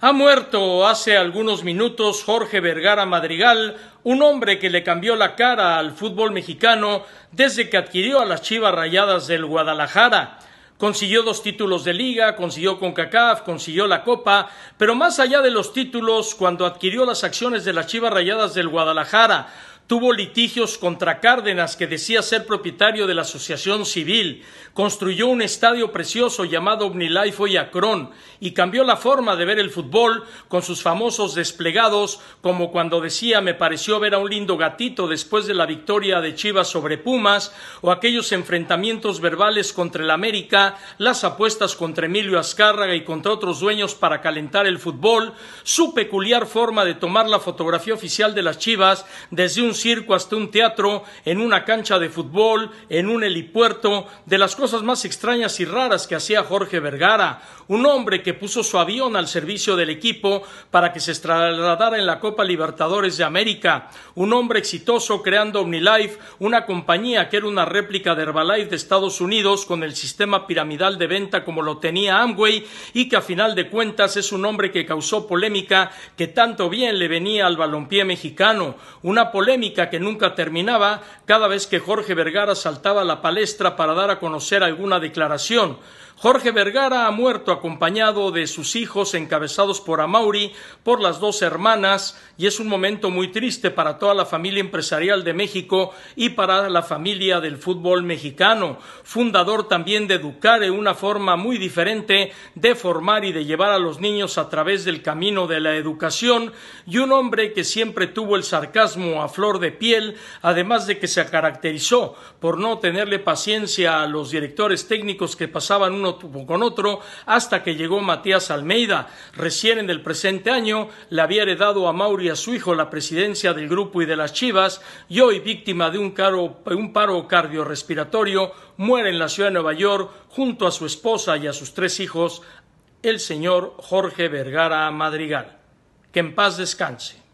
Ha muerto hace algunos minutos Jorge Vergara Madrigal, un hombre que le cambió la cara al fútbol mexicano desde que adquirió a las Chivas Rayadas del Guadalajara. Consiguió dos títulos de liga, consiguió CONCACAF, consiguió la Copa, pero más allá de los títulos, cuando adquirió las acciones de las Chivas Rayadas del Guadalajara, tuvo litigios contra Cárdenas, que decía ser propietario de la Asociación Civil, construyó un estadio precioso llamado Omnilife Oyacrón y cambió la forma de ver el fútbol con sus famosos desplegados, como cuando decía me pareció ver a un lindo gatito después de la victoria de Chivas sobre Pumas, o aquellos enfrentamientos verbales contra el América, las apuestas contra Emilio Azcárraga y contra otros dueños para calentar el fútbol, su peculiar forma de tomar la fotografía oficial de las Chivas desde un circo hasta un teatro, en una cancha de fútbol, en un helipuerto, de las cosas más extrañas y raras que hacía Jorge Vergara, un hombre que puso su avión al servicio del equipo para que se trasladara en la Copa Libertadores de América, un hombre exitoso creando OmniLife, una compañía que era una réplica de Herbalife de Estados Unidos con el sistema piramidal de venta como lo tenía Amway y que a final de cuentas es un hombre que causó polémica que tanto bien le venía al balompié mexicano, una polémica que nunca terminaba cada vez que Jorge Vergara saltaba a la palestra para dar a conocer alguna declaración. Jorge Vergara ha muerto acompañado de sus hijos encabezados por Amauri, por las dos hermanas, y es un momento muy triste para toda la familia empresarial de México y para la familia del fútbol mexicano. Fundador también de Educare, una forma muy diferente de formar y de llevar a los niños a través del camino de la educación, y un hombre que siempre tuvo el sarcasmo a flor de piel, además de que se caracterizó por no tenerle paciencia a los directores técnicos que pasaban unos con otro hasta que llegó Matías Almeida. Recién en el presente año le había heredado a Mauri a su hijo la presidencia del grupo y de las Chivas y hoy víctima de un, un paro cardiorrespiratorio muere en la ciudad de Nueva York junto a su esposa y a sus tres hijos el señor Jorge Vergara Madrigal. Que en paz descanse.